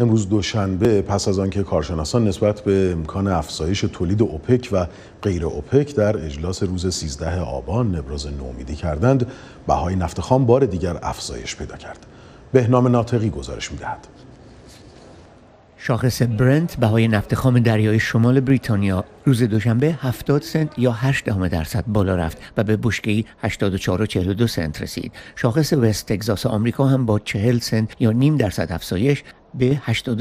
امروز دوشنبه پس از آنکه کارشناسان نسبت به امکان افزایش تولید اوپک و غیر اوپک در اجلاس روز 13 آبان ابراز نومیدی کردند بهای نفت خام بار دیگر افزایش پیدا کرد بهنام ناطقی گزارش میدهد شاخص برنت بهای نفت خام دریای شمال بریتانیا روز دوشنبه 70 سنت یا 8 دهم درصد بالا رفت و به و42 سنت رسید. شاخص وست تگزاس آمریکا هم با 40 سنت یا نیم درصد افزایش به 83.97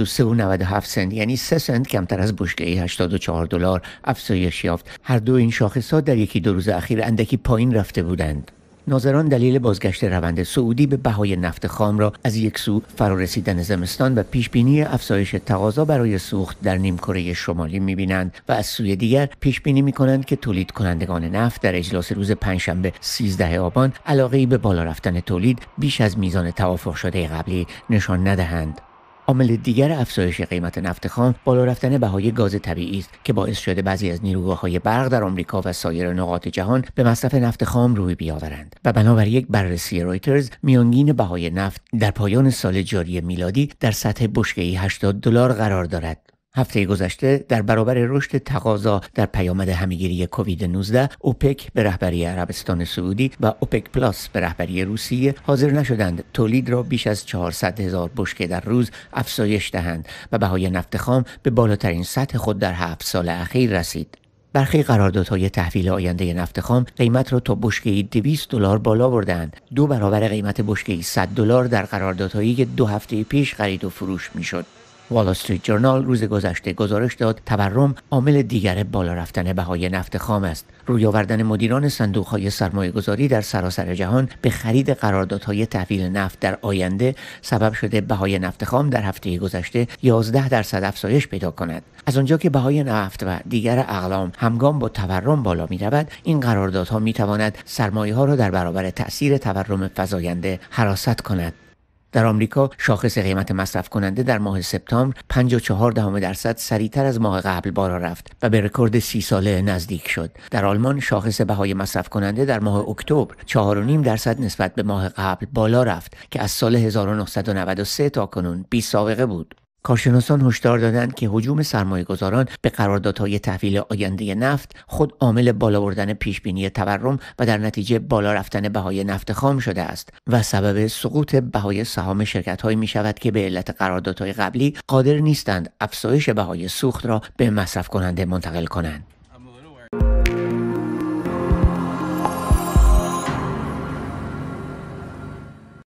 و سنت یعنی 3 سنت کمتر از بشکه 84 دلار افزایش یافت هر دو این شاخصها در یکی دو روز اخیر اندکی پایین رفته بودند ناظران دلیل بازگشت روند سعودی به بهای نفت خام را از یک سو فرارسیدن زمستان و پیشبینی افزایش تقاضا برای سوخت در کره شمالی میبینند و از سوی دیگر پیش بینی میکنند که تولید کنندگان نفت در اجلاس روز پنجشنبه 13 آبان علاقهای به بالا رفتن تولید بیش از میزان توافق شده قبلی نشان ندهند عامل دیگر افزایش قیمت نفت خام بالا رفتن بهای گاز طبیعی است که باعث شده بعضی از نیروگاه های برق در آمریکا و سایر نقاط جهان به مصرف نفت خام روی بیاورند و بنابر یک بررسی رویترز میانگین بهای نفت در پایان سال جاری میلادی در سطح بشکه 80 دلار قرار دارد هفته گذشته در برابر رشد تقاضا در پیامد همگیری کووید 19 اوپک به رهبری عربستان سعودی و اوپک پلاس به رهبری روسیه حاضر نشدند تولید را بیش از 400 هزار بشکه در روز افزایش دهند و بهای نفت خام به بالاترین سطح خود در هفت سال اخیر رسید. برخی قراردادهای تحویل آینده نفت خام قیمت را تا بشکه 200 دلار بالا بردند دو برابر قیمت بشکه 100 دلار در قراردادهایی که دو هفته پیش خرید و فروش میشد والا استریت جورنال روز گذشته گزارش داد تورم عامل دیگر بالا رفتن بهای نفت خام است روی آوردن مدیران های سرمایه گذاری در سراسر جهان به خرید قراردادهای تحویل نفت در آینده سبب شده بهای نفت خام در هفته گذشته 11 درصد افزایش پیدا کند از آنجا که بهای نفت و دیگر اقلام همگام با تورم بالا می رود این قراردادها می تواند سرمایه ها را در برابر تاثیر تورم فزاینده حراست کند در آمریکا شاخص قیمت مصرف کننده در ماه سپتامبر 54 دهم درصد سریعتر از ماه قبل بالا رفت و به رکورد سی ساله نزدیک شد. در آلمان شاخص بهای مصرف کننده در ماه اکتبر 4.5 درصد نسبت به ماه قبل بالا رفت که از سال 1993 تا کنون بی سابقه بود. کارشناسان هشدار دادند که حجوم گذاران به قراردادهای تحویل آینده نفت خود عامل بالا بردن پیشبینی تورم و در نتیجه بالا رفتن بهای نفت خام شده است و سبب سقوط بهای سهام شرکتهایی می شود که به علت قراردادهای قبلی قادر نیستند افزایش بهای سوخت را به مصرف کننده منتقل کنند